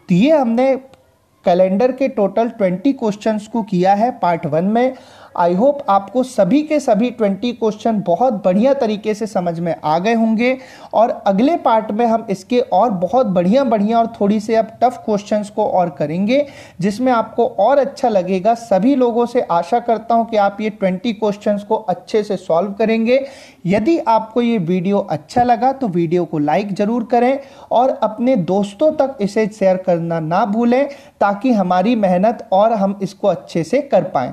तो ये हमने कैलेंडर के टोटल 20 क्वेश्चंस को किया है पार्ट वन में आई होप आपको सभी के सभी ट्वेंटी क्वेश्चन बहुत बढ़िया तरीके से समझ में आ गए होंगे और अगले पार्ट में हम इसके और बहुत बढ़िया बढ़िया और थोड़ी से अब टफ क्वेश्चन को और करेंगे जिसमें आपको और अच्छा लगेगा सभी लोगों से आशा करता हूँ कि आप ये ट्वेंटी क्वेश्चन को अच्छे से सॉल्व करेंगे यदि आपको ये वीडियो अच्छा लगा तो वीडियो को लाइक ज़रूर करें और अपने दोस्तों तक इसे शेयर करना ना भूलें ताकि हमारी मेहनत और हम इसको अच्छे से कर पाएँ